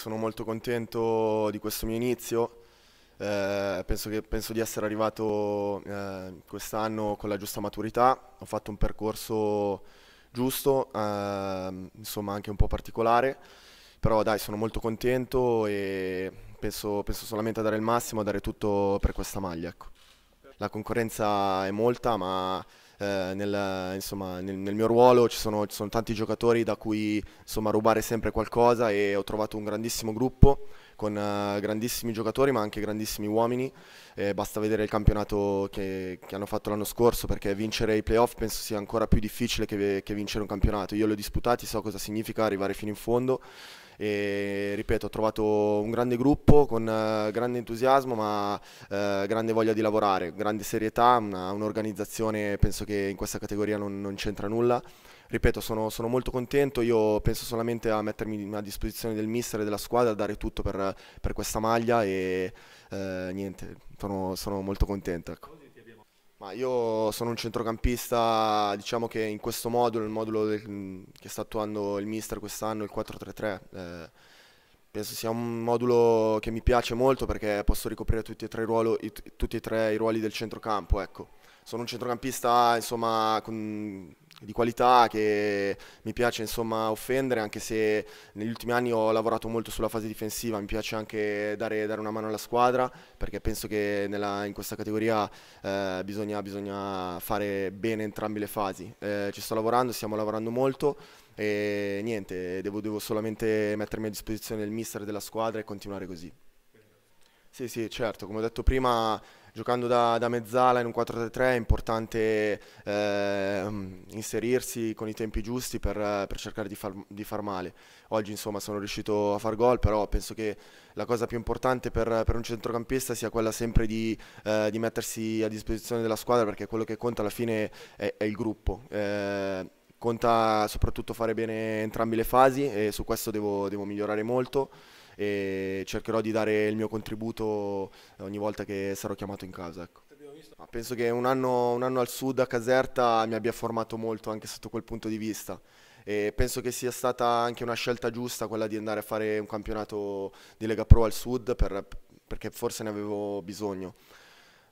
Sono molto contento di questo mio inizio, eh, penso, che, penso, di essere arrivato eh, quest'anno con la giusta maturità, ho fatto un percorso giusto, eh, insomma anche un po' particolare, però dai sono molto contento e penso, penso solamente a dare il massimo, a dare tutto per questa maglia. Ecco. La concorrenza è molta ma eh, nel, insomma, nel, nel, mio ruolo ci sono, ci sono tanti giocatori da cui insomma, rubare sempre qualcosa e ho trovato un grandissimo gruppo con uh, grandissimi giocatori ma anche grandissimi uomini, eh, basta vedere il campionato che, che hanno fatto l'anno scorso perché vincere i playoff penso sia ancora più difficile che, che vincere un campionato, io li ho disputati, so cosa significa arrivare fino in fondo e ripeto ho trovato un grande gruppo con uh, grande entusiasmo ma uh, grande voglia di lavorare, grande serietà, un'organizzazione penso che in questa categoria non, non c'entra nulla. Ripeto, sono, sono, molto contento, io penso solamente a mettermi a disposizione del mister e della squadra, a dare tutto per, per questa maglia e eh, niente, sono, sono, molto contento. Ecco. Ma io sono un centrocampista, diciamo che in questo modulo, il modulo del, che sta attuando il mister quest'anno, il 4-3-3, eh, penso sia un modulo che mi piace molto perché posso ricoprire tutti e tre, ruolo, i, tutti e tre i ruoli del centrocampo. Ecco. Sono un centrocampista insomma, con, di qualità che mi piace insomma offendere anche se negli ultimi anni ho lavorato molto sulla fase difensiva mi piace anche dare, dare una mano alla squadra perché penso che nella, in questa categoria eh, bisogna, bisogna, fare bene entrambe le fasi eh, ci sto lavorando, stiamo lavorando molto e niente, devo, devo solamente mettermi a disposizione del mister della squadra e continuare così sì, sì, certo, come ho detto prima, giocando da, da mezzala in un 4-3-3 è importante eh, inserirsi con i tempi giusti per, per cercare di far, di far, male. Oggi insomma sono riuscito a far gol, però penso che la cosa più importante per, per un centrocampista sia quella sempre di, eh, di, mettersi a disposizione della squadra perché quello che conta alla fine è, è il gruppo. Eh, conta soprattutto fare bene entrambe le fasi e su questo devo, devo migliorare molto e cercherò di dare il mio contributo ogni volta che sarò chiamato in casa. Ecco. Penso che un anno, un anno, al sud a Caserta mi abbia formato molto anche sotto quel punto di vista. E penso che sia stata anche una scelta giusta quella di andare a fare un campionato di Lega Pro al sud per, perché forse ne avevo bisogno.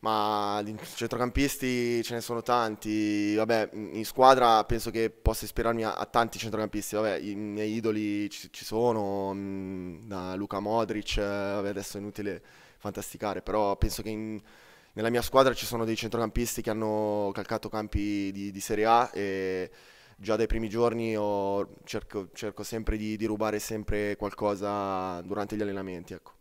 Ma di centrocampisti ce ne sono tanti, vabbè, in squadra penso che possa ispirarmi a, a tanti centrocampisti, vabbè, i miei idoli ci, ci sono, mm, da Luca Modric, vabbè, adesso è inutile fantasticare, però penso che in, nella mia squadra ci sono dei centrocampisti che hanno calcato campi di, di Serie A e già dai primi giorni ho, cerco, cerco, sempre di, di rubare sempre qualcosa durante gli allenamenti, ecco.